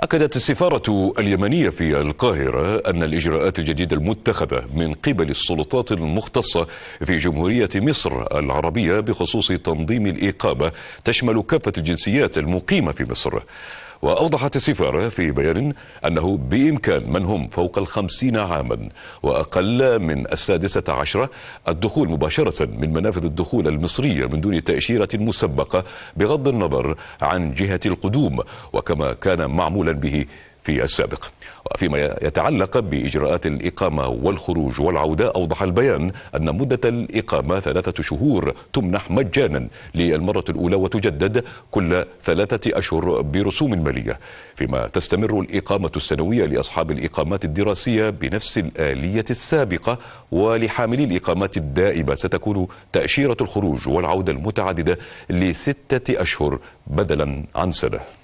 أكدت السفارة اليمنية في القاهرة أن الإجراءات الجديدة المتخذة من قبل السلطات المختصة في جمهورية مصر العربية بخصوص تنظيم الإقامة تشمل كافة الجنسيات المقيمة في مصر وأوضحت السفارة في بيان أنه بإمكان من هم فوق الخمسين عاما وأقل من السادسة عشرة الدخول مباشرة من منافذ الدخول المصرية من دون تأشيرة مسبقة بغض النظر عن جهة القدوم وكما كان معمولا به في السابق وفيما يتعلق بإجراءات الإقامة والخروج والعودة أوضح البيان أن مدة الإقامة ثلاثة شهور تمنح مجانا للمرة الأولى وتجدد كل ثلاثة أشهر برسوم مالية فيما تستمر الإقامة السنوية لأصحاب الإقامات الدراسية بنفس الآلية السابقة ولحاملي الإقامات الدائمة ستكون تأشيرة الخروج والعودة المتعددة لستة أشهر بدلا عن سنة